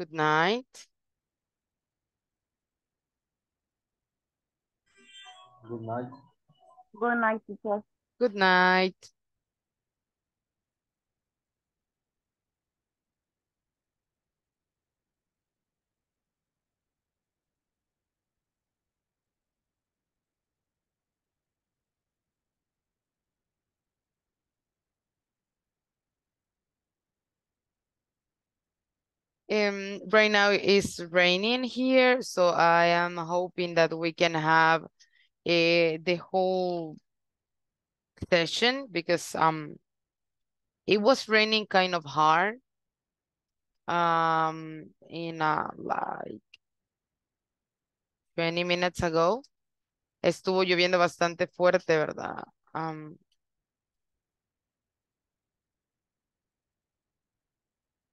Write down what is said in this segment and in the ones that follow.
Good night. Good night. Good night, teacher. Good night. Um, right now it's raining here, so I am hoping that we can have uh, the whole session because um, it was raining kind of hard um, in uh, like 20 minutes ago. Estuvo lloviendo bastante fuerte, ¿verdad? Um,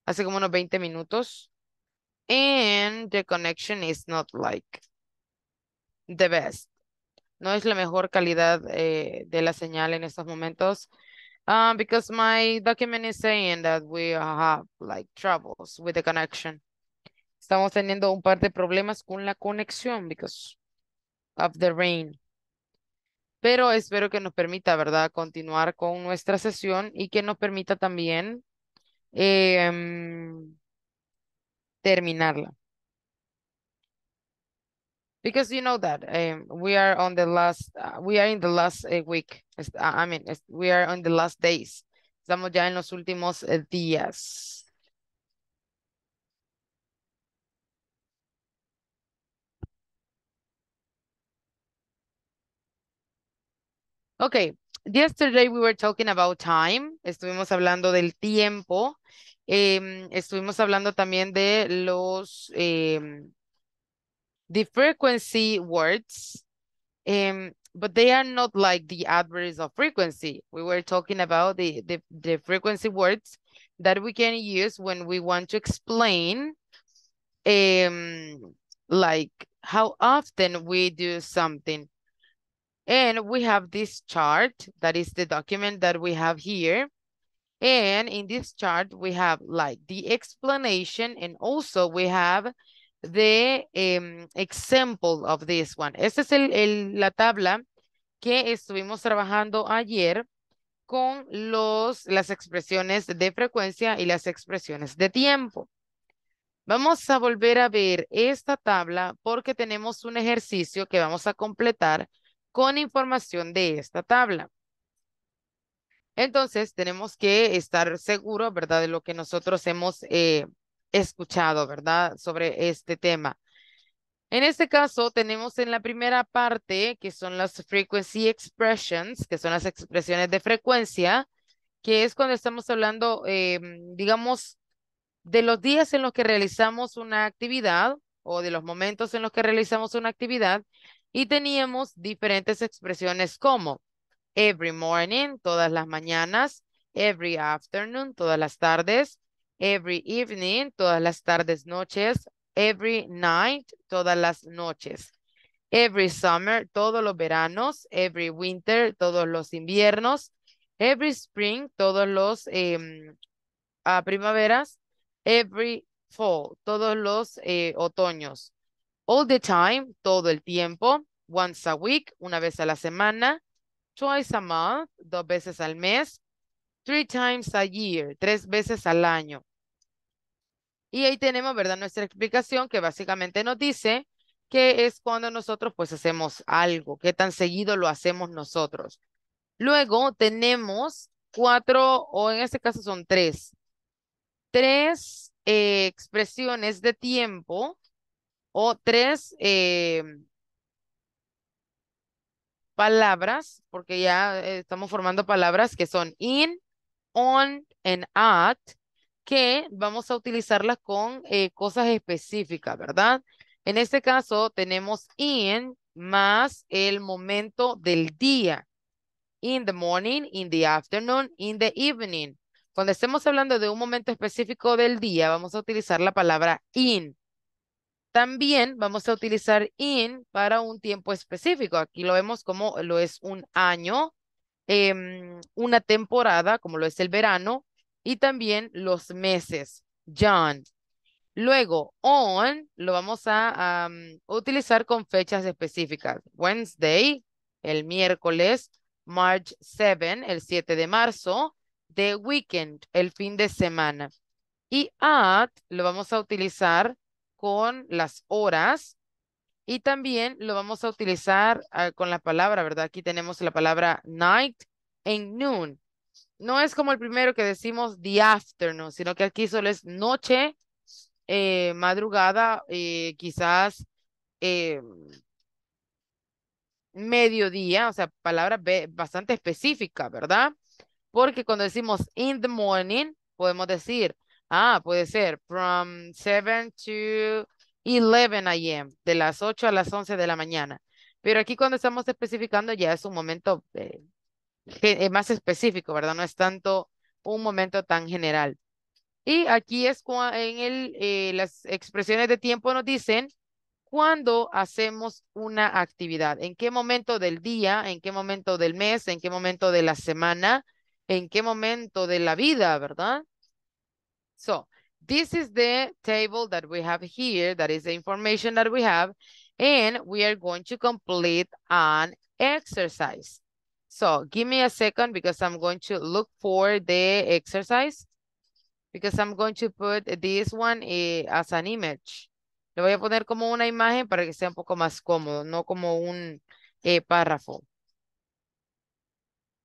hace como unos 20 minutos. And the connection is not like the best. No es la mejor calidad eh, de la señal en estos momentos. Ah, because my document is saying that we have like troubles with the connection. Estamos teniendo un par de problemas con la conexión because of the rain. Pero espero que nos permita, ¿verdad? Continuar con nuestra sesión y que nos permita también eh, terminarla. Because you know that um, we are on the last, uh, we are in the last uh, week. I mean, we are on the last days. Estamos ya en los últimos eh, días. Okay, yesterday we were talking about time, estuvimos hablando del tiempo, eh, estuvimos hablando también de los, eh, the frequency words, um, but they are not like the adverbs of frequency. We were talking about the, the, the frequency words that we can use when we want to explain um, like how often we do something. And we have this chart, that is the document that we have here. And in this chart, we have like the explanation and also we have the em, example of this one. Esta es la tabla que estuvimos trabajando ayer con los, las expresiones de frecuencia y las expresiones de tiempo. Vamos a volver a ver esta tabla porque tenemos un ejercicio que vamos a completar con información de esta tabla. Entonces, tenemos que estar seguros, ¿verdad? De lo que nosotros hemos eh, escuchado, ¿verdad? Sobre este tema. En este caso, tenemos en la primera parte, que son las frequency expressions, que son las expresiones de frecuencia, que es cuando estamos hablando, eh, digamos, de los días en los que realizamos una actividad o de los momentos en los que realizamos una actividad y teníamos diferentes expresiones como every morning, todas las mañanas, every afternoon, todas las tardes, every evening, todas las tardes, noches, every night, todas las noches, every summer, todos los veranos, every winter, todos los inviernos, every spring, todos los em, ah, primaveras, every fall, todos los eh, otoños, all the time, todo el tiempo, once a week, una vez a la semana, twice a month, dos veces al mes, three times a year, tres veces al año. Y ahí tenemos, ¿verdad? Nuestra explicación que básicamente nos dice que es cuando nosotros pues hacemos algo, qué tan seguido lo hacemos nosotros. Luego tenemos cuatro, o en este caso son tres, tres eh, expresiones de tiempo o tres em, palabras, porque ya eh, estamos formando palabras que son in, on, and at, que vamos a utilizarlas con eh, cosas específicas, ¿verdad? En este caso tenemos in más el momento del día. In the morning, in the afternoon, in the evening. Cuando estemos hablando de un momento específico del día, vamos a utilizar la palabra in. También vamos a utilizar in para un tiempo específico. Aquí lo vemos como lo es un año, em, una temporada, como lo es el verano, y también los meses, John. Luego, on lo vamos a utilizar con fechas específicas. Wednesday, el miércoles, March 7, el 7 de marzo, the weekend, el fin de semana. Y at lo vamos a utilizar con las horas y también lo vamos a utilizar ah, con la palabra, ¿verdad? Aquí tenemos la palabra night en noon. No es como el primero que decimos the afternoon, sino que aquí solo es noche, eh, madrugada, eh, quizás eh, mediodía, o sea, palabra bastante específica, ¿verdad? Porque cuando decimos in the morning, podemos decir Ah, puede ser. From 7 to 11 a.m. De las 8 a las 11 de la mañana. Pero aquí cuando estamos especificando ya es un momento eh, eh, más específico, ¿verdad? No es tanto un momento tan general. Y aquí es en el, eh, las expresiones de tiempo nos dicen cuándo hacemos una actividad, en qué momento del día, en qué momento del mes, en qué momento de la semana, en qué momento de la vida, ¿verdad? So this is the table that we have here. That is the information that we have. And we are going to complete an exercise. So give me a second because I'm going to look for the exercise. Because I'm going to put this one eh, as an image. Le voy a poner como una imagen para que sea un poco más cómodo, no como un eh, párrafo.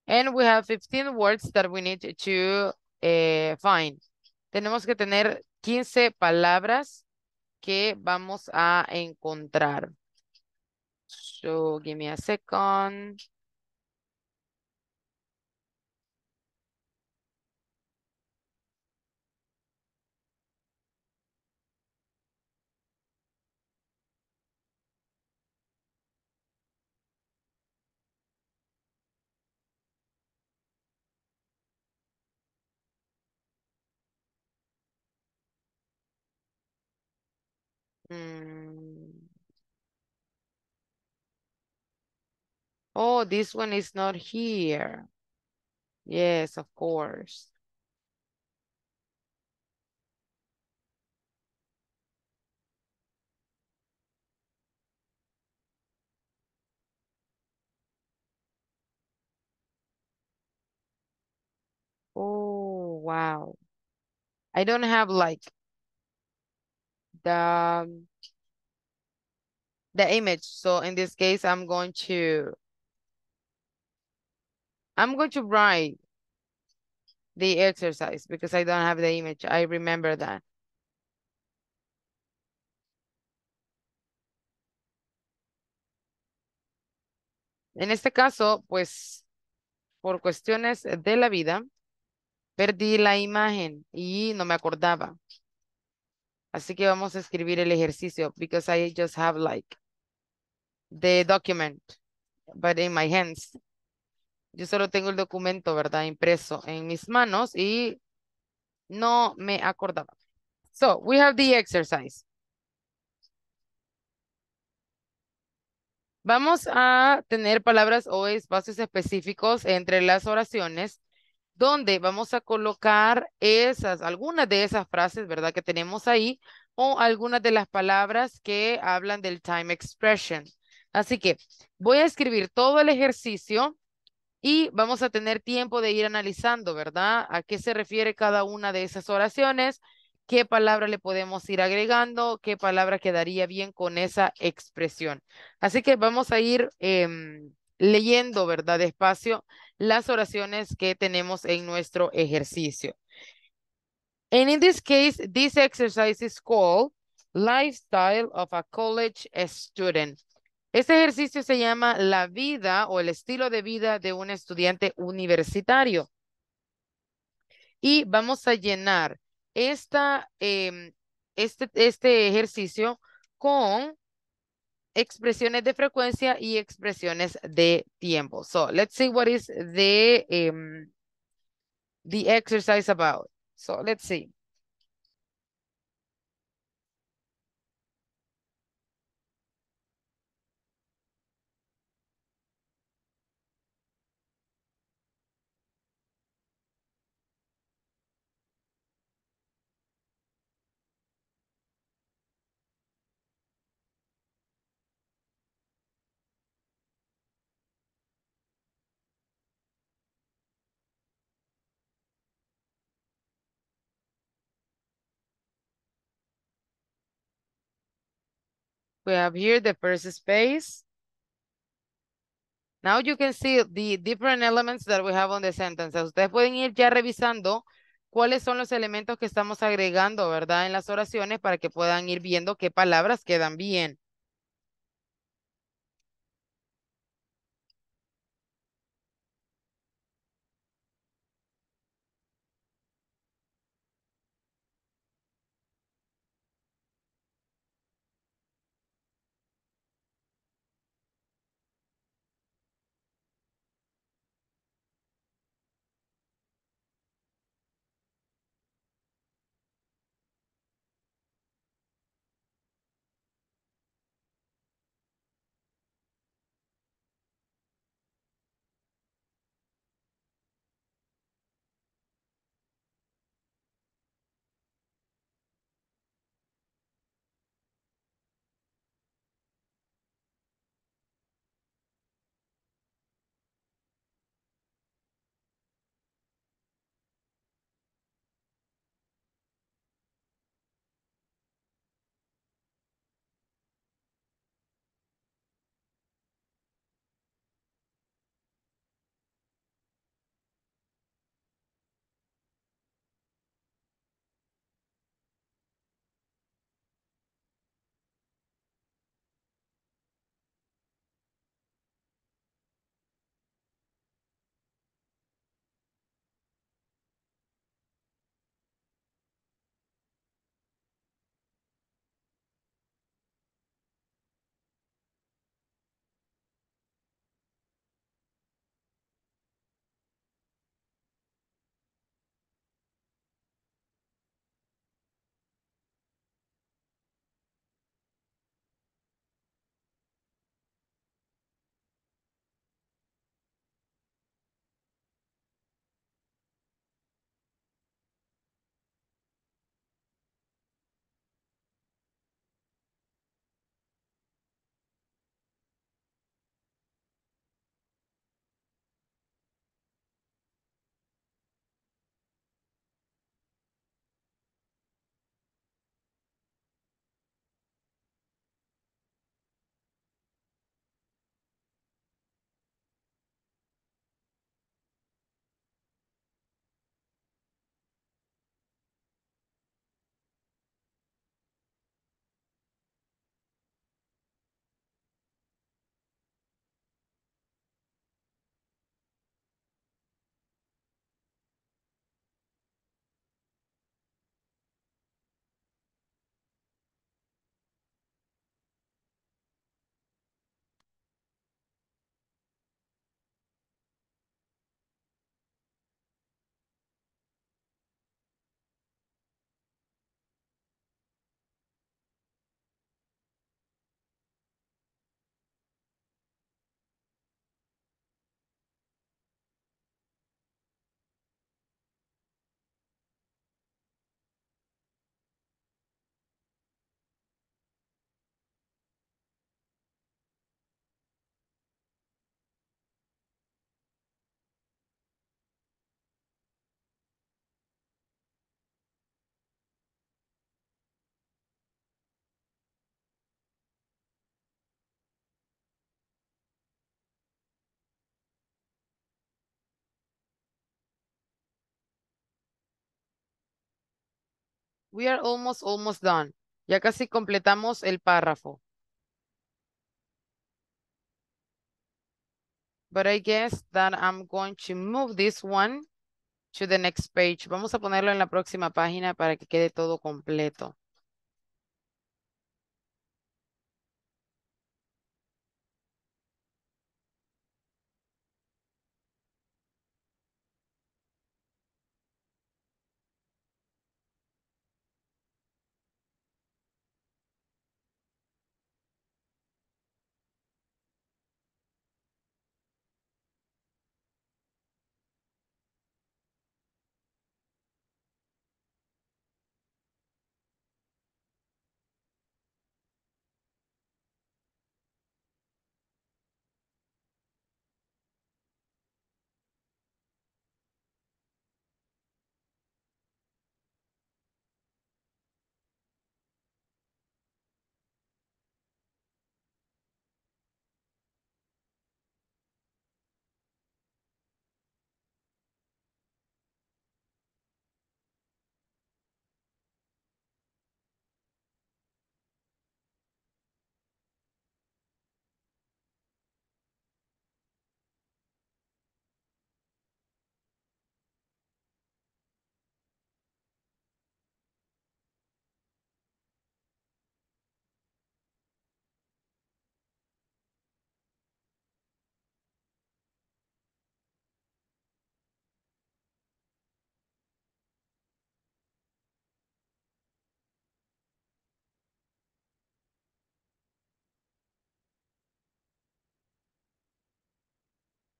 And we have 15 words that we need to eh, find. tenemos que tener 15 palabras que vamos a encontrar. So, give me a second. Mm. Oh, this one is not here. Yes, of course. Oh, wow. I don't have like the, the image. So in this case, I'm going to, I'm going to write the exercise because I don't have the image. I remember that. En este caso, pues, por cuestiones de la vida, perdí la imagen y no me acordaba. Así que vamos a escribir el ejercicio because I just have like the document, but in my hands. Yo solo tengo el documento, ¿verdad? Impreso en mis manos y no me acordaba. So, we have the exercise. Vamos a tener palabras o espacios específicos entre las oraciones donde vamos a colocar esas, algunas de esas frases, ¿verdad? Que tenemos ahí o algunas de las palabras que hablan del time expression. Así que voy a escribir todo el ejercicio y vamos a tener tiempo de ir analizando, ¿verdad? A qué se refiere cada una de esas oraciones, qué palabra le podemos ir agregando, qué palabra quedaría bien con esa expresión. Así que vamos a ir... Em, leyendo, ¿verdad? Despacio las oraciones que tenemos en nuestro ejercicio. And in this case, this exercise is called Lifestyle of a College Student. Este ejercicio se llama la vida o el estilo de vida de un estudiante universitario. Y vamos a llenar esta, em, este, este ejercicio con expresiones de frecuencia y expresiones de tiempo. So let's see what is the, um, the exercise about. So let's see. We have here the first space. Now you can see the different elements that we have on the sentence. Ustedes pueden ir ya revisando cuáles son los elementos que estamos agregando, ¿verdad? En las oraciones para que puedan ir viendo qué palabras quedan bien. We are almost, almost done. Ya casi completamos el párrafo. But I guess that I'm going to move this one to the next page. Vamos a ponerlo en la próxima página para que quede todo completo.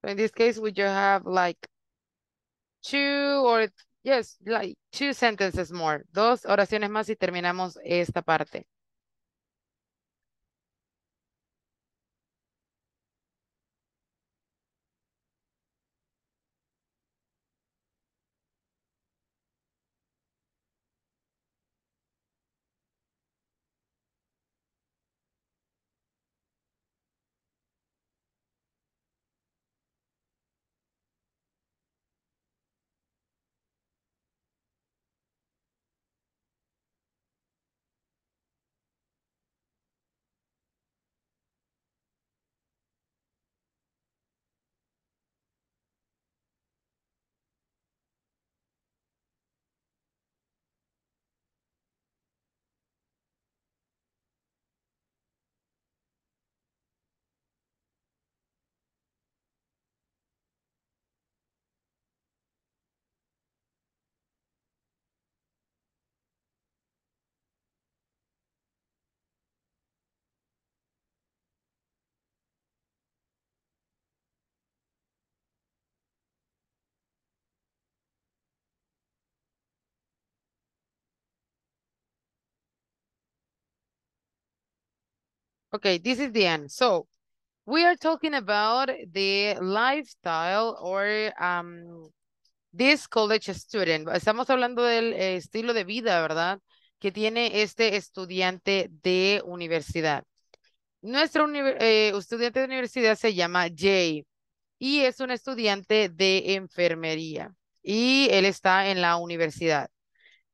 So in this case, we just have like two or yes, like two sentences more. Dos oraciones más y terminamos esta parte. Okay, this is the end. So we are talking about the lifestyle or um, this college student. Estamos hablando del eh, estilo de vida, ¿verdad? Que tiene este estudiante de universidad. Nuestro eh, estudiante de universidad se llama Jay y es un estudiante de enfermería y él está en la universidad.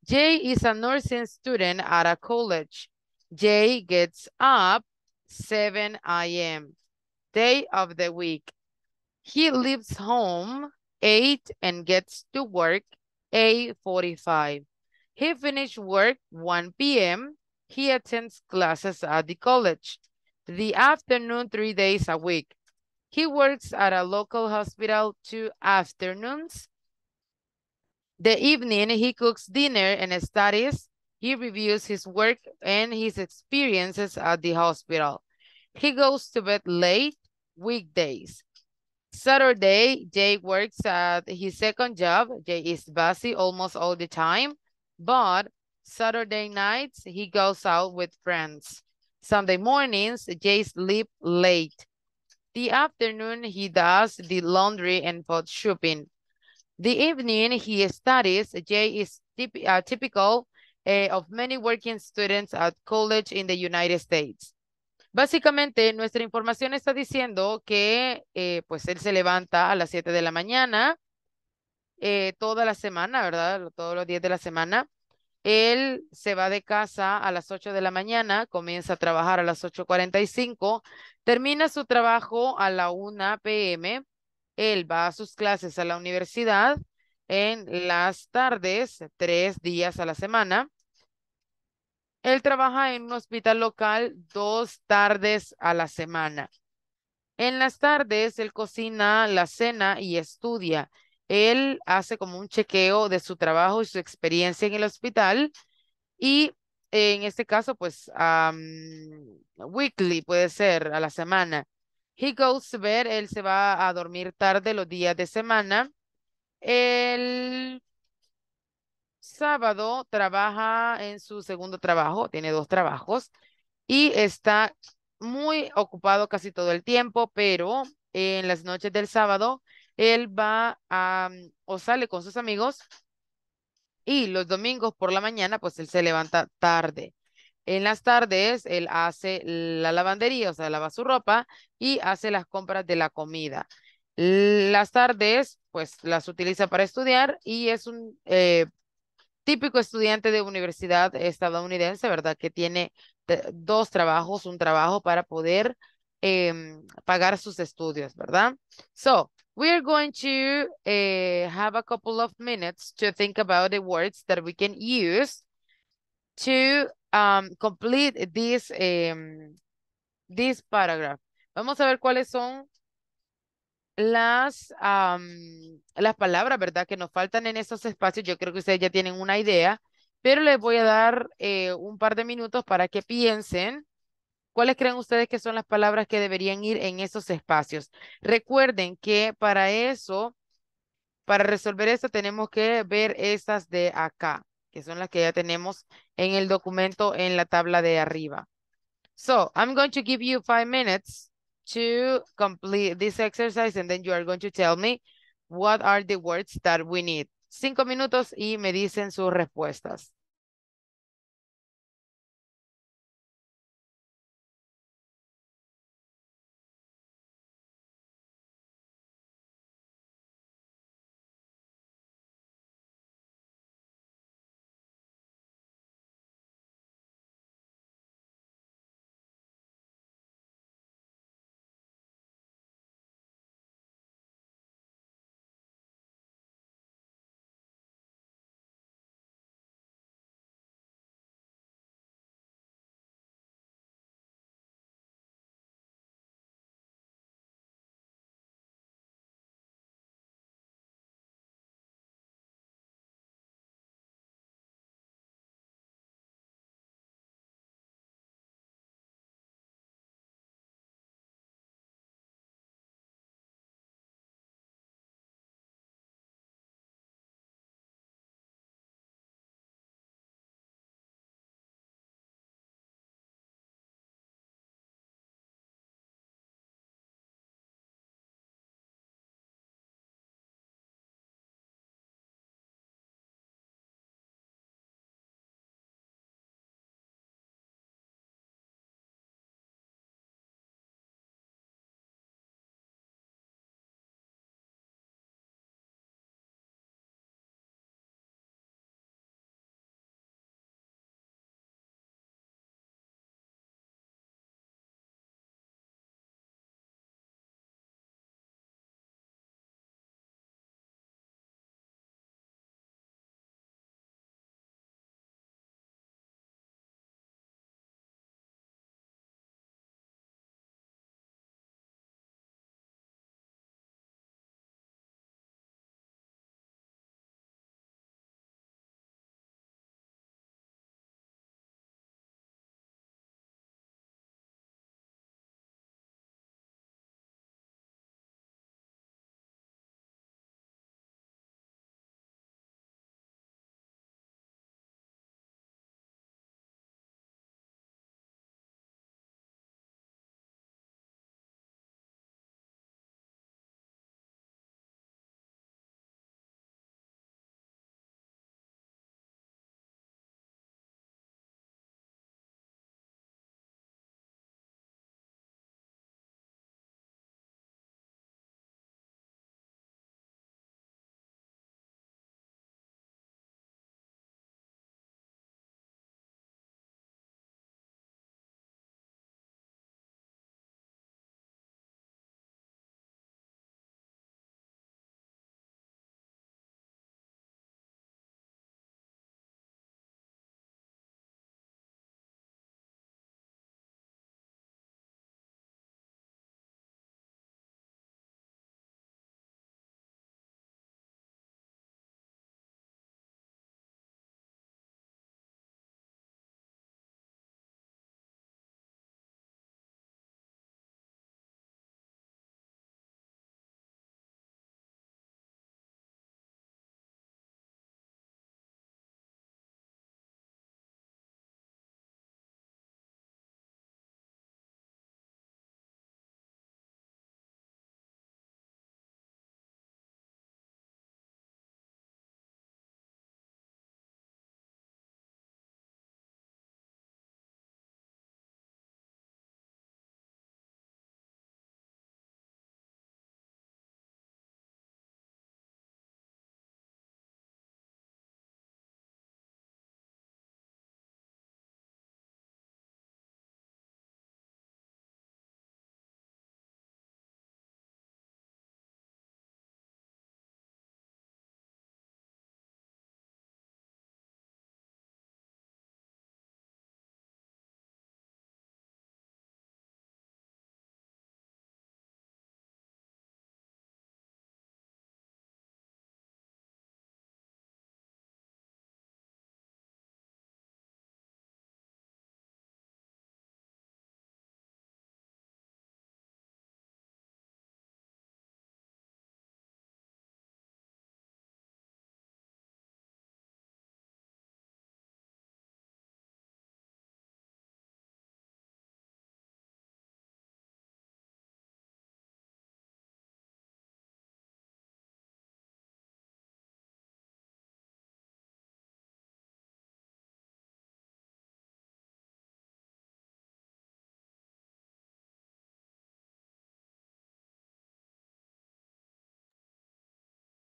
Jay is a nursing student at a college. Jay gets up 7 a.m. Day of the week. He leaves home 8 and gets to work 8.45. He finishes work 1 p.m. He attends classes at the college. The afternoon three days a week. He works at a local hospital two afternoons. The evening he cooks dinner and studies he reviews his work and his experiences at the hospital. He goes to bed late weekdays. Saturday, Jay works at his second job. Jay is busy almost all the time, but Saturday nights, he goes out with friends. Sunday mornings, Jay sleeps late. The afternoon, he does the laundry and pot shopping. The evening, he studies. Jay is uh, typical Eh, of many working students at college in the United States. Básicamente, nuestra información está diciendo que eh, pues él se levanta a las 7 de la mañana, eh, toda la semana, ¿verdad? Todos los días de la semana. Él se va de casa a las 8 de la mañana, comienza a trabajar a las 8.45, termina su trabajo a la 1 p.m. Él va a sus clases a la universidad en las tardes, tres días a la semana. Él trabaja en un hospital local dos tardes a la semana. En las tardes, él cocina la cena y estudia. Él hace como un chequeo de su trabajo y su experiencia en el hospital y en este caso, pues, weekly puede ser, a la semana. He goes to él se va a dormir tarde los días de semana. Él sábado trabaja en su segundo trabajo, tiene dos trabajos y está muy ocupado casi todo el tiempo, pero en las noches del sábado él va a mm, o sale con sus amigos y los domingos por la mañana pues él se levanta tarde. En las tardes él hace la lavandería, o sea, lava su ropa y hace las compras de la comida. Las tardes pues las utiliza para estudiar y es un eh, típico estudiante de universidad estadounidense, ¿verdad? Que tiene dos trabajos, un trabajo para poder em, pagar sus estudios, ¿verdad? So, we are going to eh, have a couple of minutes to think about the words that we can use to um, complete this, em, this paragraph. Vamos a ver cuáles son las, las palabras, ¿verdad? Que nos faltan en esos espacios. Yo creo que ustedes ya tienen una idea, pero les voy a dar eh, un par de minutos para que piensen cuáles creen ustedes que son las palabras que deberían ir en esos espacios. Recuerden que para eso, para resolver eso, tenemos que ver estas de acá, que son las que ya tenemos en el documento en la tabla de arriba. So, I'm going to give you five minutes to complete this exercise and then you are going to tell me what are the words that we need. Cinco minutos y me dicen sus respuestas.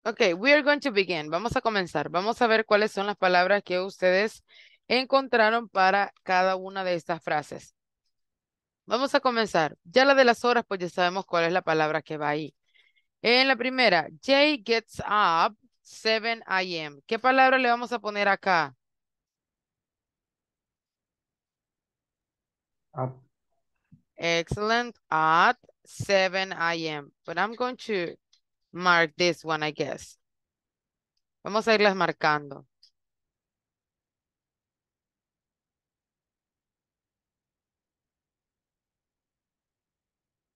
Ok, we are going to begin. Vamos a comenzar. Vamos a ver cuáles son las palabras que ustedes encontraron para cada una de estas frases. Vamos a comenzar. Ya la de las horas, pues ya sabemos cuál es la palabra que va ahí. En la primera, Jay gets up 7 a.m. ¿Qué palabra le vamos a poner acá? Excellent. At 7 a.m. But I'm going to mark this one, I guess. Vamos a irlas marcando.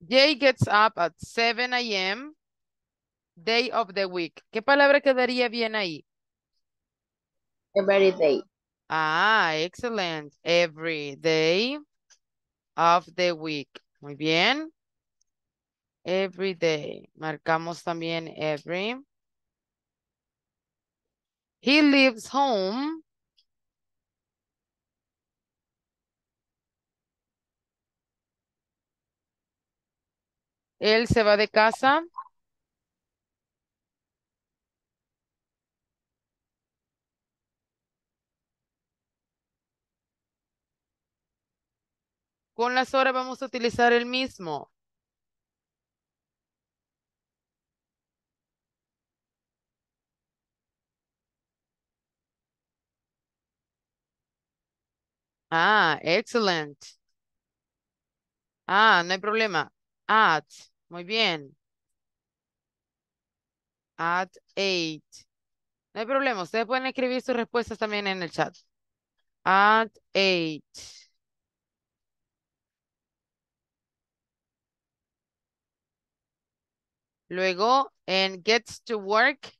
Jay gets up at 7 a.m. Day of the week. ¿Qué palabra quedaría bien ahí? Every day. Ah, excellent. Every day of the week. Muy bien. Every day. Marcamos también every. He lives home. Él se va de casa. Con las horas vamos a utilizar el mismo. Ah, excelente. Ah, no hay problema. At, muy bien. At eight. No hay problema, ustedes pueden escribir sus respuestas también en el chat. At eight. Luego, en gets to work,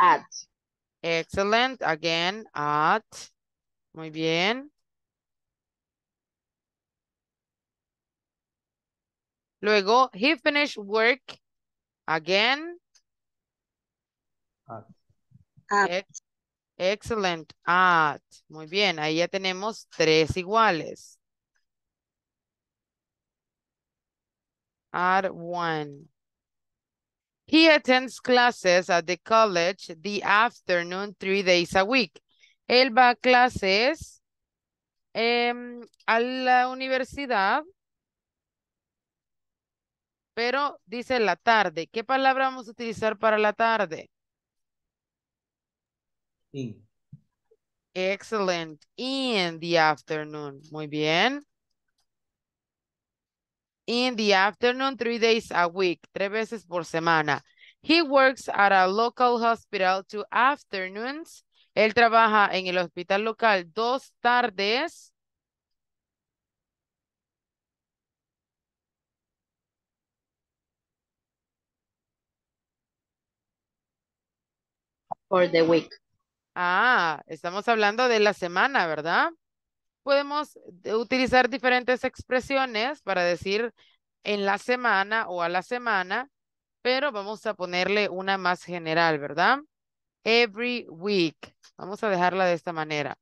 At. Excellent. Again, at. Muy bien. Luego, he finished work. Again. At. Excellent. At. Muy bien. Ahí ya tenemos tres iguales. At one. He attends classes at the college the afternoon three days a week. Él va a clases em, a la universidad, pero dice la tarde. ¿Qué palabra vamos a utilizar para la tarde? Excellent. In the afternoon. Muy bien in the afternoon three days a week, tres veces por semana. He works at a local hospital two afternoons. Él trabaja en el hospital local dos tardes. For the week. Ah, estamos hablando de la semana, ¿verdad? podemos eh, utilizar diferentes expresiones para decir en la semana o a la semana, pero vamos a ponerle una más general, ¿verdad? Every week. Vamos a dejarla de esta manera.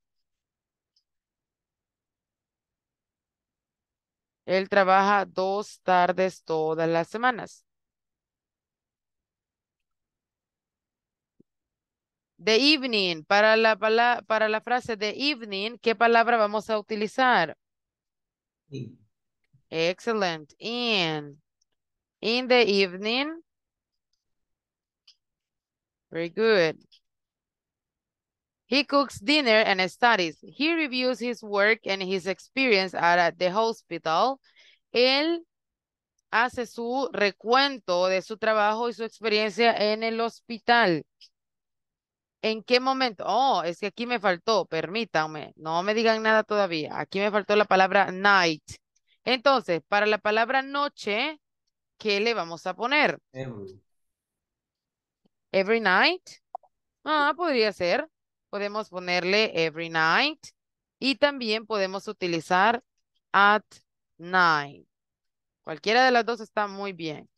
Él trabaja dos tardes todas las semanas. The evening, para la, para, la frase de evening, ¿qué palabra vamos a utilizar? Excellent. In. In the evening. Very good. He cooks dinner and studies. He reviews his work and his experience at the hospital. Él hace su recuento de su trabajo y su experiencia en el hospital. ¿En qué momento? Oh, es que aquí me faltó, permítanme, no me digan nada todavía. Aquí me faltó la palabra night. Entonces, para la palabra noche, ¿qué le vamos a poner? Every. night. Ah, podría ser. Podemos ponerle every night. Y también podemos utilizar at night. Cualquiera de las dos está muy bien.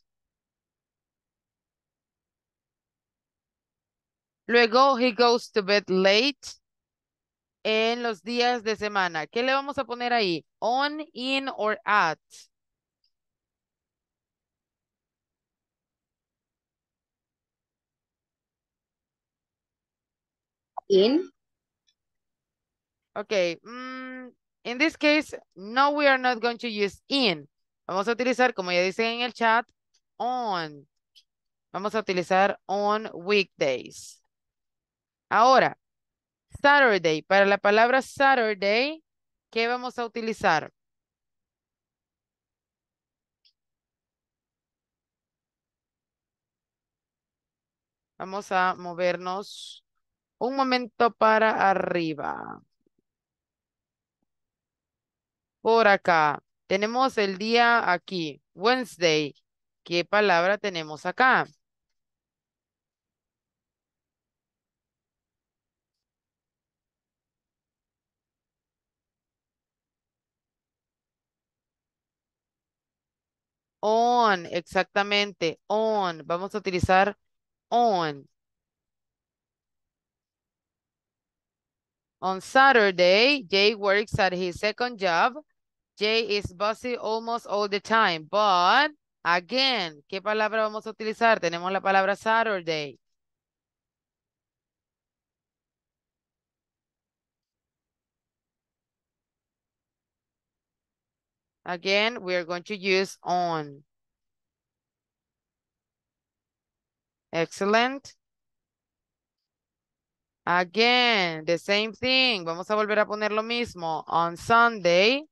Luego, he goes to bed late en los días de semana. ¿Qué le vamos a poner ahí? On, in, or at. In. Okay. En mm, in this case, no, we are not going to use in. Vamos a utilizar, como ya dicen en el chat, on. Vamos a utilizar on weekdays. Ahora, Saturday. Para la palabra Saturday, ¿qué vamos a utilizar? Vamos a movernos un momento para arriba. Por acá. Tenemos el día aquí, Wednesday. ¿Qué palabra tenemos acá? On, exactamente. On. Vamos a utilizar on. On Saturday, Jay works at his second job. Jay is busy almost all the time, but again, ¿qué palabra vamos a utilizar? Tenemos la palabra Saturday. Again, we are going to use on. Excellent. Again, the same thing. Vamos a volver a poner lo mismo. On Sunday.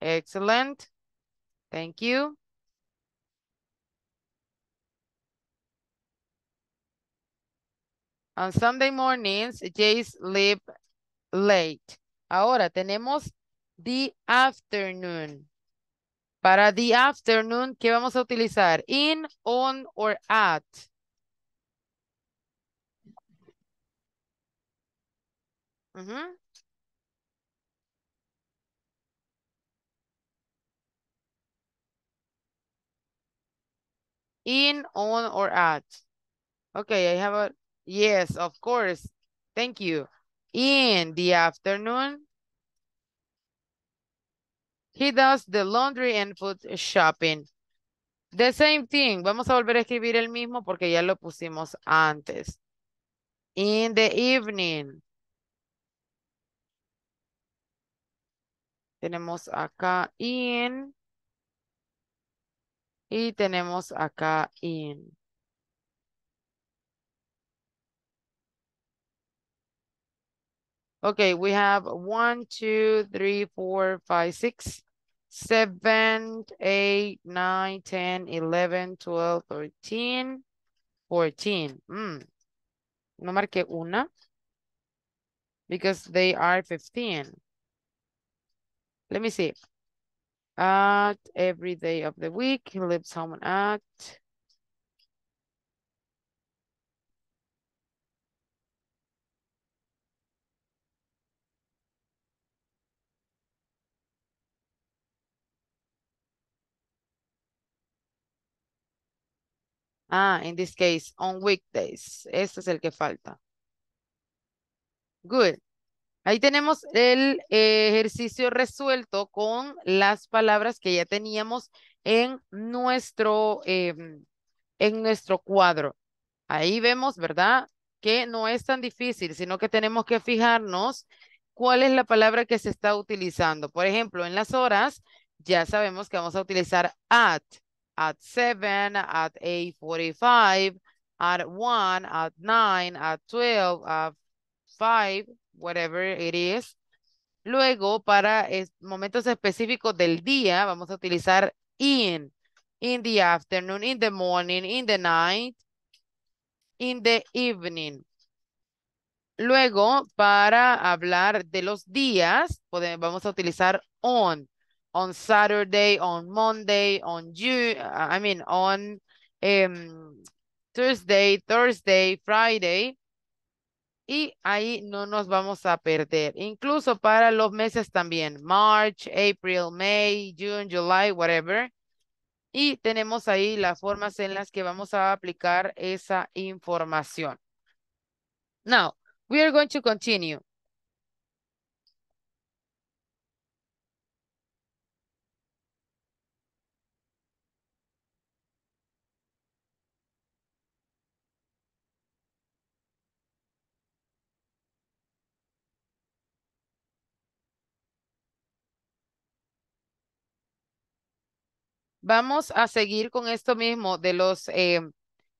Excellent. Thank you. On Sunday mornings, Jay sleep late. Ahora tenemos the afternoon. Para the afternoon, ¿qué vamos a utilizar? In, on, or at. Uh -huh. In, on, or at. Okay, I have a, yes, of course. Thank you. In the afternoon, he does the laundry and food shopping. The same thing. Vamos a volver a escribir el mismo porque ya lo pusimos antes. In the evening. Tenemos acá in. Y tenemos acá in. Okay, we have one, two, three, four, five, six. 7, 8, 9, 10, 11, 12, 13, 14. Mm. No marqué una because they are 15. Let me see. At every day of the week, he someone home at Ah, in this case, on weekdays. Este es el que falta. Good. Ahí tenemos el ejercicio resuelto con las palabras que ya teníamos en nuestro, em, en nuestro cuadro. Ahí vemos, ¿verdad? Que no es tan difícil, sino que tenemos que fijarnos cuál es la palabra que se está utilizando. Por ejemplo, en las horas ya sabemos que vamos a utilizar at at 7, at 8.45, at 1, at 9, at 12, at 5, whatever it is. Luego, para momentos específicos del día, vamos a utilizar in, in the afternoon, in the morning, in the night, in the evening. Luego, para hablar de los días, vamos a utilizar on on Saturday, on Monday, on June, I mean, on um, em, Tuesday, Thursday, Friday. Y ahí no nos vamos a perder. Incluso para los meses también. March, April, May, June, July, whatever. Y tenemos ahí las formas en las que vamos a aplicar esa información. Now, we are going to continue. Vamos a seguir con esto mismo de los eh,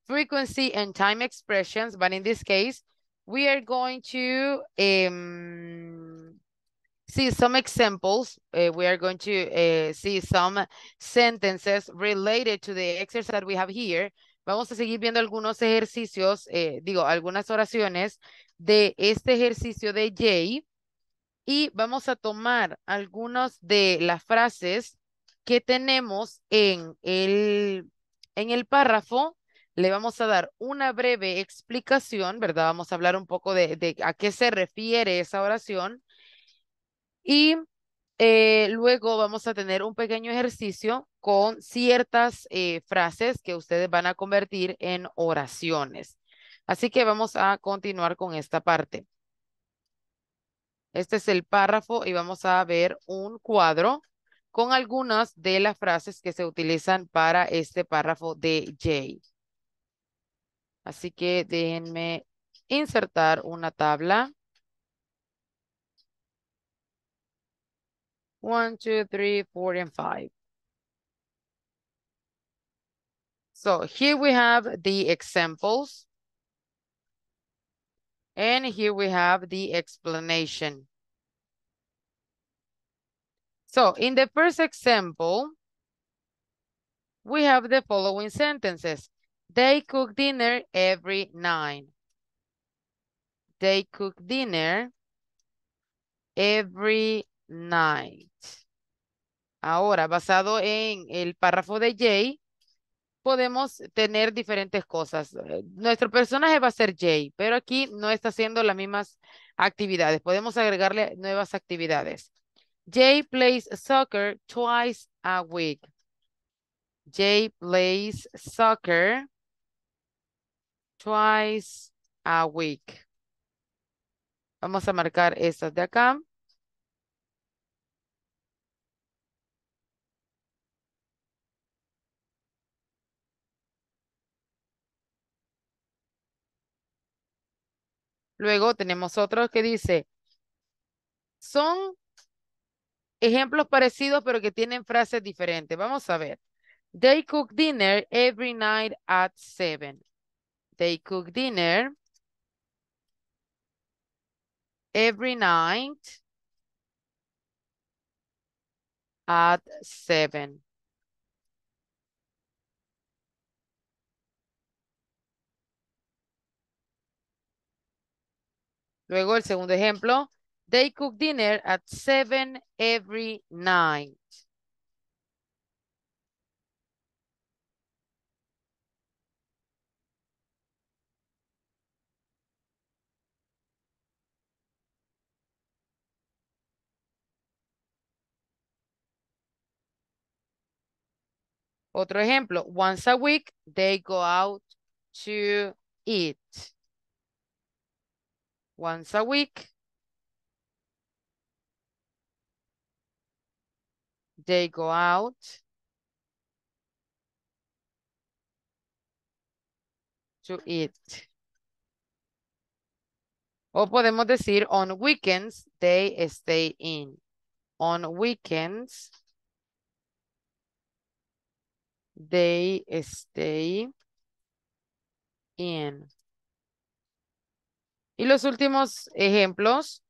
frequency and time expressions, but in this case, we are going to em, see some examples. Eh, we are going to eh, see some sentences related to the exercise that we have here. Vamos a seguir viendo algunos ejercicios, digo, algunas oraciones de este ejercicio de Jay y vamos a tomar algunas de las frases que tenemos en el, en el párrafo, le vamos a dar una breve explicación, ¿verdad? Vamos a hablar un poco de, a qué se refiere esa oración y eh, luego vamos a tener un pequeño ejercicio con ciertas eh, frases que ustedes van a convertir en oraciones. Así que vamos a continuar con esta parte. Este es el párrafo y vamos a ver un cuadro con algunas de las frases que se utilizan para este párrafo de J. Así que déjenme insertar una tabla. One, two, three, four, and five. So here we have the examples. And here we have the explanation. So in the first example, we have the following sentences. They cook dinner every night. They cook dinner every night. Ahora, basado en el párrafo de Jay, podemos tener diferentes cosas. Nuestro personaje va a ser Jay, pero aquí no está haciendo las mismas actividades. Podemos agregarle nuevas actividades. Jay plays soccer twice a week. Jay plays soccer twice a week. Vamos a marcar estas de acá. Luego tenemos otro que dice, son Ejemplos parecidos, pero que tienen frases diferentes. Vamos a ver. They cook dinner every night at seven. They cook dinner every night at seven. Luego el segundo ejemplo. They cook dinner at seven every night. Otro ejemplo, once a week they go out to eat. Once a week They go out. To eat. O podemos decir, on weekends, they stay in. On weekends, they stay in. Y los últimos ejemplos.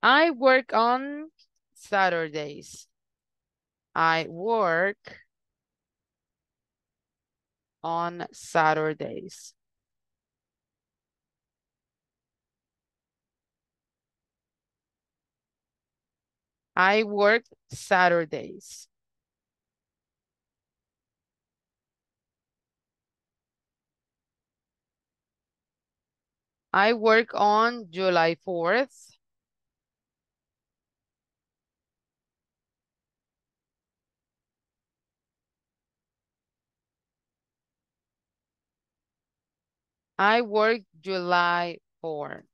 I work on Saturdays. I work on Saturdays. I work Saturdays. I work on July 4th. I work July 4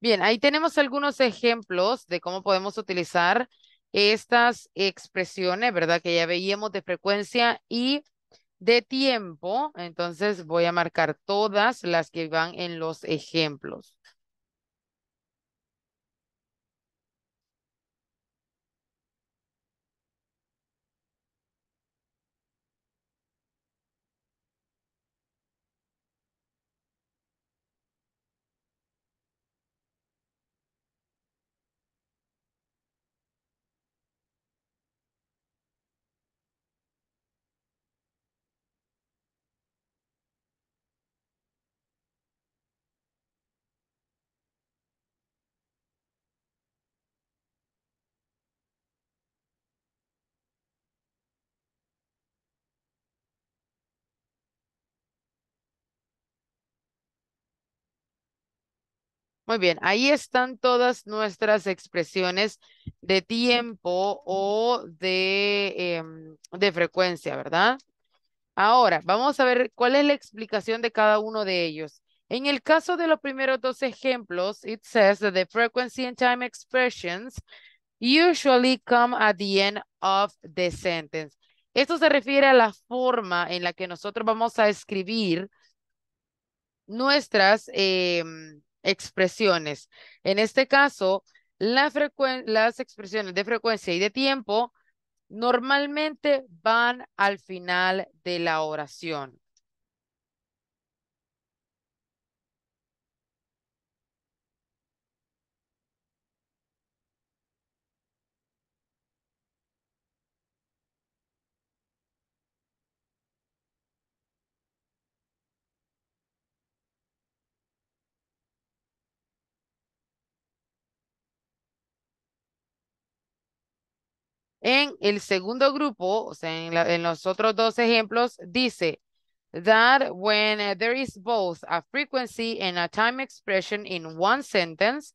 Bien, ahí tenemos algunos ejemplos de cómo podemos utilizar estas expresiones, ¿verdad? Que ya veíamos de frecuencia y de tiempo. Entonces voy a marcar todas las que van en los ejemplos. Muy bien, ahí están todas nuestras expresiones de tiempo o de, em, de frecuencia, ¿verdad? Ahora, vamos a ver cuál es la explicación de cada uno de ellos. En el caso de los primeros dos ejemplos, it says that the frequency and time expressions usually come at the end of the sentence. Esto se refiere a la forma en la que nosotros vamos a escribir nuestras... Em, expresiones. En este caso, las expresiones de frecuencia y de tiempo normalmente van al final de la oración. En el segundo grupo, o sea, en, los otros dos ejemplos, dice that when there is both a frequency and a time expression in one sentence,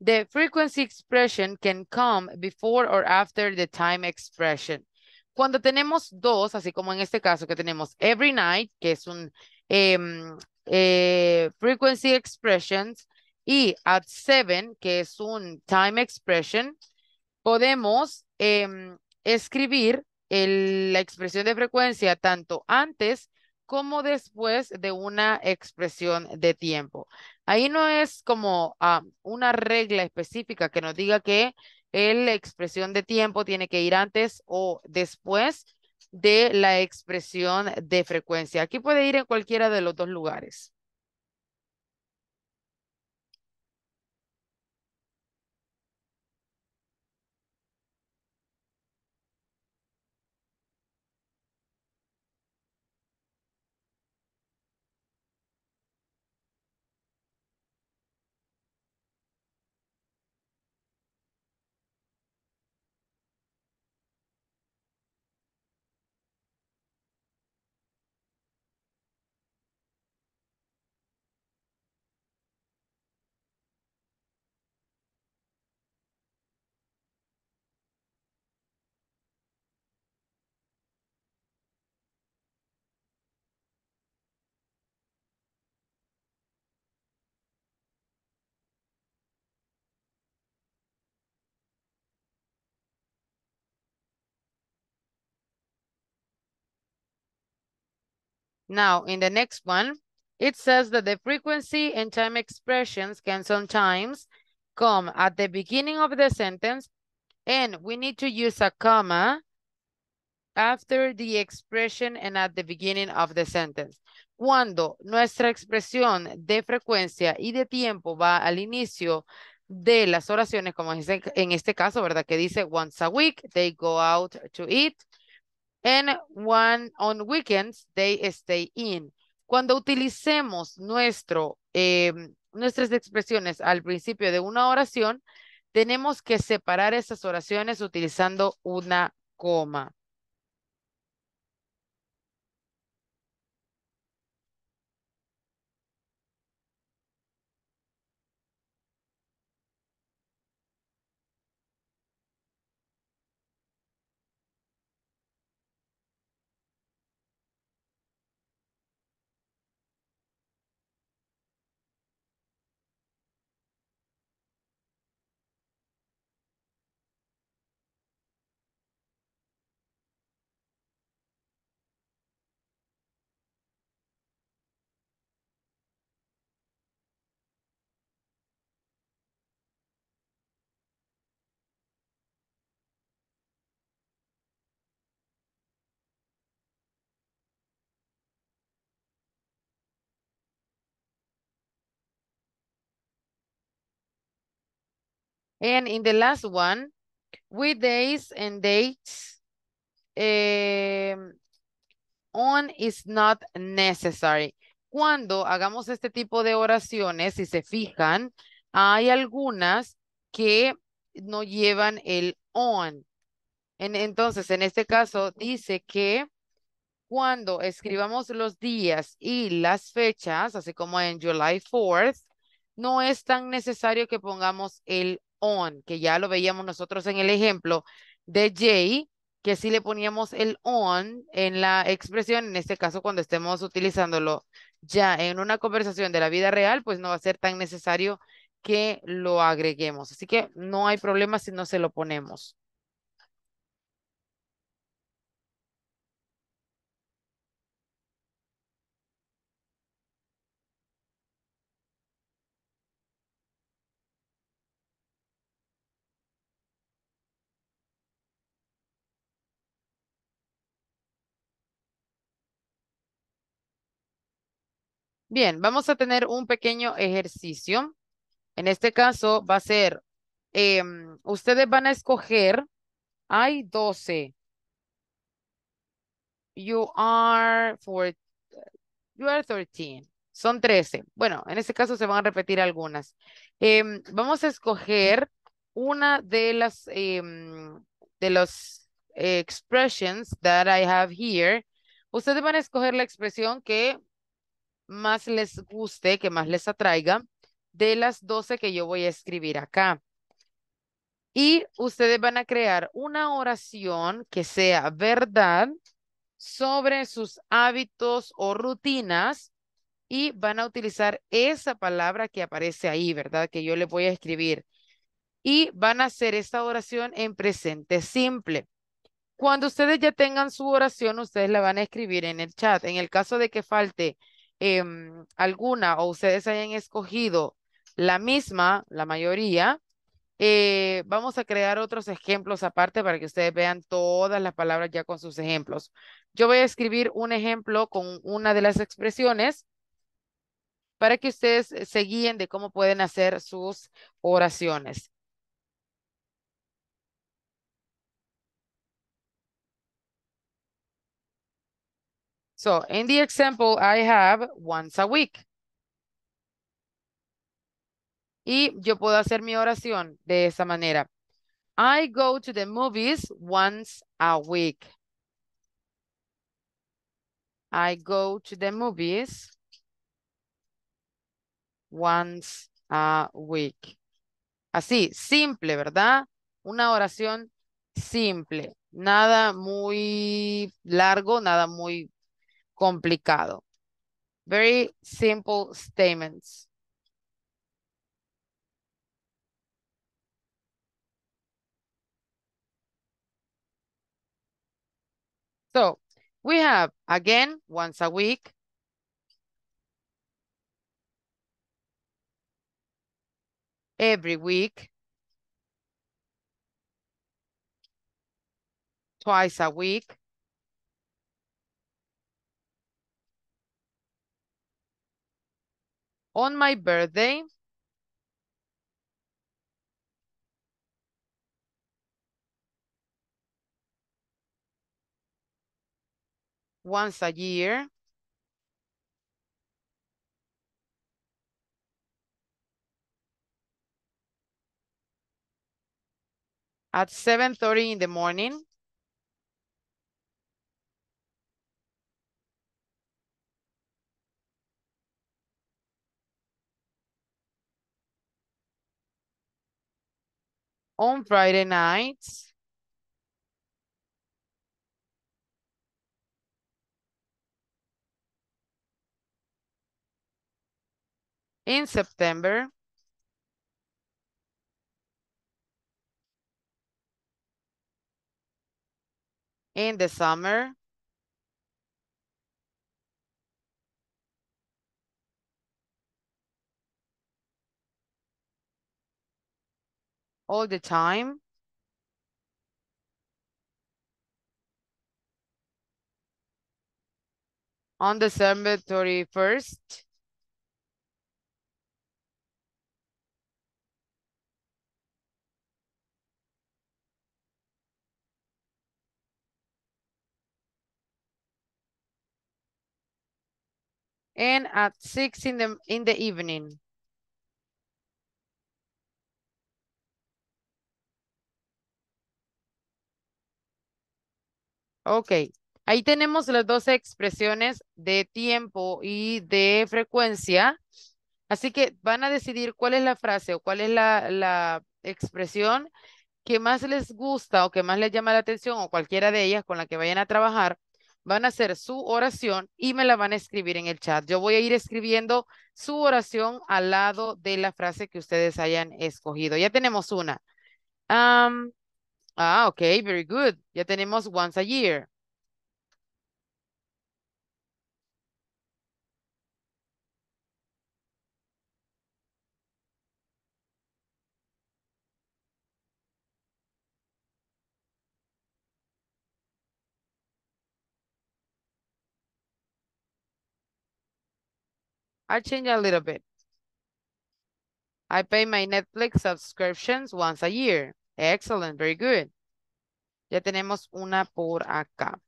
the frequency expression can come before or after the time expression. Cuando tenemos dos, así como en este caso que tenemos every night, que es un em, eh, frequency expression, y at seven, que es un time expression, podemos Em, escribir la expresión de frecuencia tanto antes como después de una expresión de tiempo. Ahí no es como ah, una regla específica que nos diga que la expresión de tiempo tiene que ir antes o después de la expresión de frecuencia. Aquí puede ir en cualquiera de los dos lugares. Now, in the next one, it says that the frequency and time expressions can sometimes come at the beginning of the sentence and we need to use a comma after the expression and at the beginning of the sentence. Cuando nuestra expresión de frecuencia y de tiempo va al inicio de las oraciones, como en este caso, ¿verdad? Que dice once a week, they go out to eat. And one on weekends they stay in. Cuando utilicemos nuestro, em, nuestras expresiones al principio de una oración, tenemos que separar esas oraciones utilizando una coma. And in the last one, with days and dates em, on is not necessary. Cuando hagamos este tipo de oraciones, si se fijan, hay algunas que no llevan el on. entonces, en este caso, dice que cuando escribamos los días y las fechas, así como en July 4th, no es tan necesario que pongamos el on, que ya lo veíamos nosotros en el ejemplo de Jay, que si le poníamos el on en la expresión, en este caso cuando estemos utilizándolo ya en una conversación de la vida real, pues no va a ser tan necesario que lo agreguemos. Así que no hay problema si no se lo ponemos. Bien, vamos a tener un pequeño ejercicio. En este caso va a ser, em, ustedes van a escoger, hay 12. You are, for, you are 13. Son 13. Bueno, en este caso se van a repetir algunas. Em, vamos a escoger una de las, em, de los expressions that I have here. Ustedes van a escoger la expresión que más les guste, que más les atraiga, de las 12 que yo voy a escribir acá. Y ustedes van a crear una oración que sea verdad sobre sus hábitos o rutinas y van a utilizar esa palabra que aparece ahí, ¿verdad? Que yo les voy a escribir. Y van a hacer esta oración en presente simple. Cuando ustedes ya tengan su oración, ustedes la van a escribir en el chat. En el caso de que falte Em, alguna o ustedes hayan escogido la misma, la mayoría, eh, vamos a crear otros ejemplos aparte para que ustedes vean todas las palabras ya con sus ejemplos. Yo voy a escribir un ejemplo con una de las expresiones para que ustedes se guíen de cómo pueden hacer sus oraciones. So in the example, I have once a week. Y yo puedo hacer mi oración de esa manera. I go to the movies once a week. I go to the movies once a week. Así, simple, ¿verdad? Una oración simple. Nada muy largo, nada muy complicado. Very simple statements. So we have, again, once a week. Every week. Twice a week. on my birthday, once a year, at 7.30 in the morning, on Friday nights. In September. In the summer. all the time. On December 31st, and at six in the in the evening. Ok, ahí tenemos las dos expresiones de tiempo y de frecuencia. Así que van a decidir cuál es la frase o cuál es la, expresión que más les gusta o que más les llama la atención o cualquiera de ellas con la que vayan a trabajar van a hacer su oración y me la van a escribir en el chat. Yo voy a ir escribiendo su oración al lado de la frase que ustedes hayan escogido. Ya tenemos una. Ah, okay, very good. Ya tenemos once a year. I change a little bit. I pay my Netflix subscriptions once a year. Excellent, very good. Ya tenemos una por acá.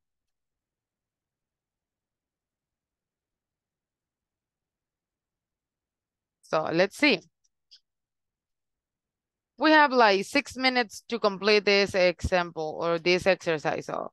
So let's see. We have like six minutes to complete this example or this exercise. So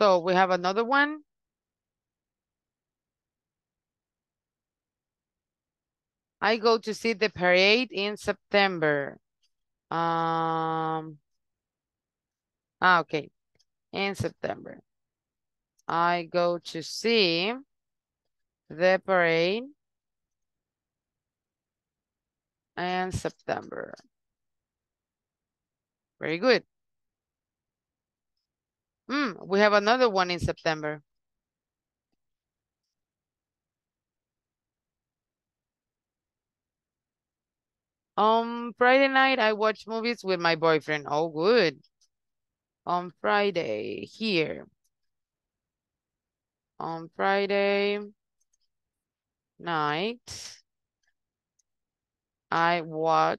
So we have another one. I go to see the parade in September. Um, ah, okay, in September. I go to see the parade in September. Very good. Mm, we have another one in September. On Friday night, I watch movies with my boyfriend. Oh, good. On Friday, here. On Friday night, I watch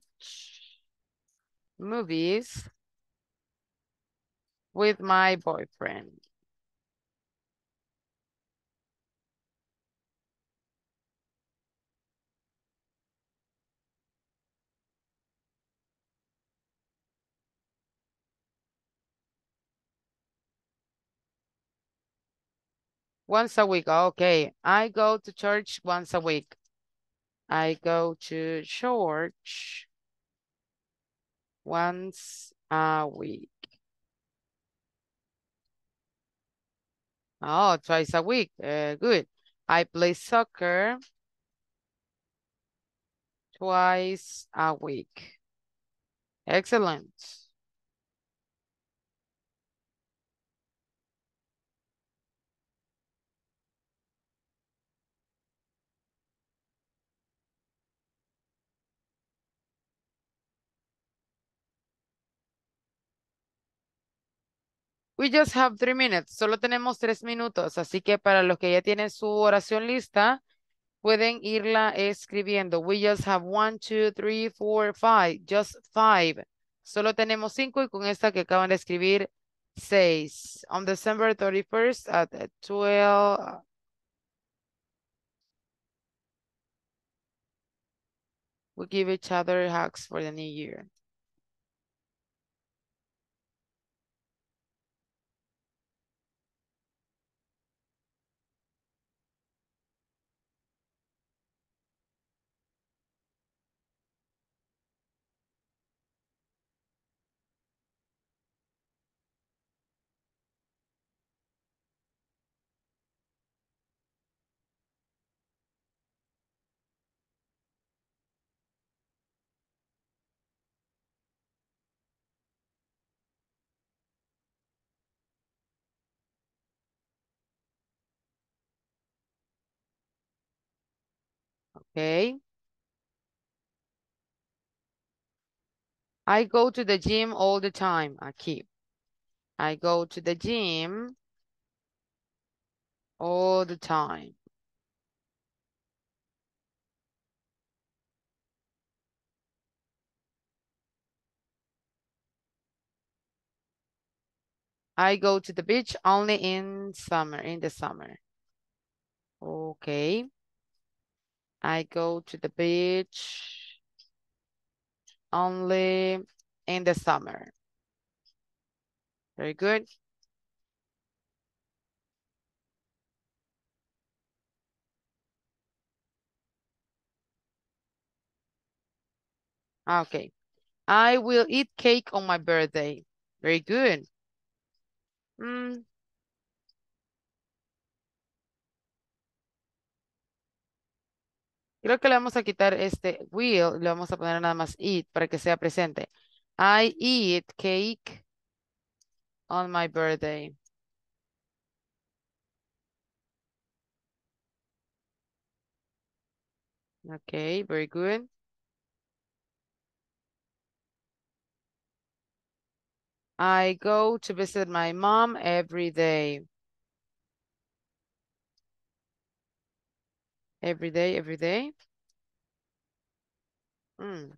movies with my boyfriend. Once a week, okay. I go to church once a week. I go to church once a week. Oh, twice a week. Uh, good. I play soccer twice a week. Excellent. We just have three minutes. Solo tenemos tres minutos. Así que para los que ya tienen su oración lista, pueden irla escribiendo. We just have one, two, three, four, five. Just five. Solo tenemos cinco y con esta que acaban de escribir, seis. On December 31st at 12... We give each other hugs for the new year. Okay. I go to the gym all the time, aquí. I go to the gym all the time. I go to the beach only in summer, in the summer. Okay. I go to the beach only in the summer. Very good. Okay. I will eat cake on my birthday. Very good. Mm, Creo que le vamos a quitar este will, le vamos a poner nada más eat para que sea presente. I eat cake on my birthday. Okay, very good. I go to visit my mom every day. Every day, every day. Mm.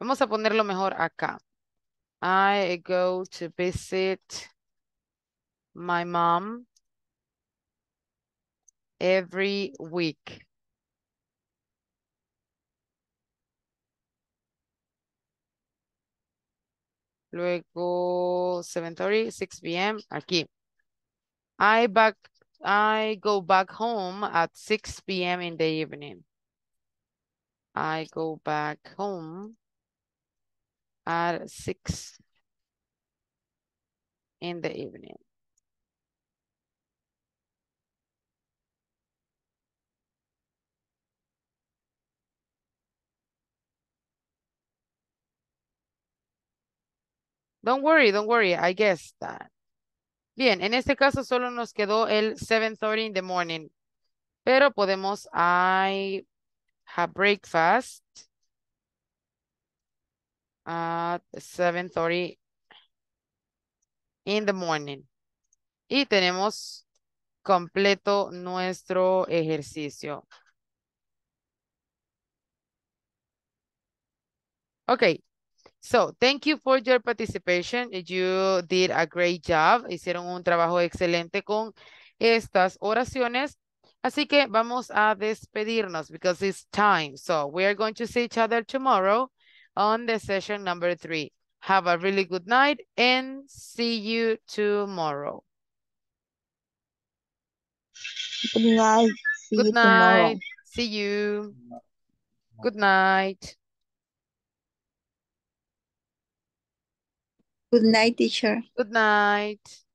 Vamos a ponerlo mejor acá. I go to visit my mom every week. Luego 7.30, 6 p.m. aquí. I back I go back home at 6 p.m. in the evening. I go back home at 6 in the evening. Don't worry, don't worry. I guess that. Bien, en este caso solo nos quedó el 7.30 in the morning. Pero podemos, I have breakfast at 7.30 in the morning. Y tenemos completo nuestro ejercicio. Ok, So, thank you for your participation. You did a great job. Hicieron un trabajo excelente con estas oraciones. Así que vamos a despedirnos because it's time. So, we are going to see each other tomorrow on the session number three. Have a really good night and see you tomorrow. Good night. See good night. Tomorrow. See you. Good night. Good night, teacher. Good night.